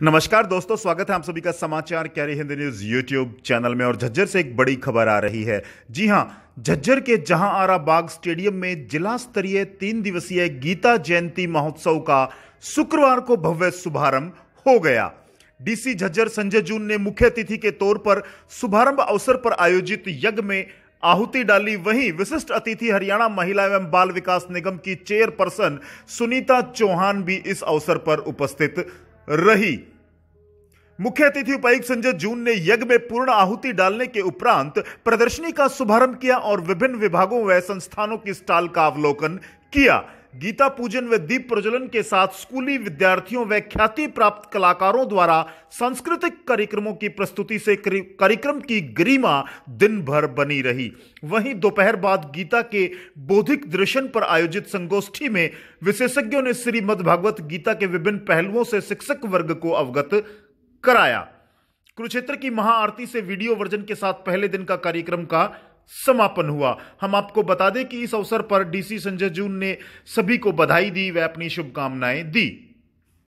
नमस्कार दोस्तों स्वागत है आप सभी का समाचार कैरी हिंदी न्यूज यूट्यूब चैनल में और झज्जर से एक बड़ी खबर आ रही है जी हां झज्जर के जहां आरा बाग स्टेडियम में जिला स्तरीय तीन दिवसीय गीता जयंती महोत्सव का शुक्रवार को भव्य शुभारंभ हो गया डीसी झज्जर संजय जून ने मुख्य अतिथि के तौर पर शुभारंभ अवसर पर आयोजित यज्ञ में आहुति डाली वहीं विशिष्ट अतिथि हरियाणा महिला एवं बाल विकास निगम की चेयरपर्सन सुनीता चौहान भी इस अवसर पर उपस्थित रही मुख्य अतिथि उपायुक्त संजय जून ने यज्ञ में पूर्ण आहुति डालने के उपरांत प्रदर्शनी का शुभारंभ किया और विभिन्न विभागों व संस्थानों की स्टॉल का अवलोकन किया गीता पूजन व दीप प्रज्वलन के साथ स्कूली विद्यार्थियों व ख्याति प्राप्त कलाकारों द्वारा सांस्कृतिक कार्यक्रमों की प्रस्तुति से कार्यक्रम की गरिमा दिन भर बनी रही वहीं दोपहर बाद गीता के बौद्धिक दर्शन पर आयोजित संगोष्ठी में विशेषज्ञों ने श्रीमद भागवत गीता के विभिन्न पहलुओं से शिक्षक वर्ग को अवगत कराया कुरुक्षेत्र की महाआरती से वीडियो वर्जन के साथ पहले दिन का कार्यक्रम का समापन हुआ हम आपको बता दें कि इस अवसर पर डीसी संजय जून ने सभी को बधाई दी व अपनी शुभकामनाएं दी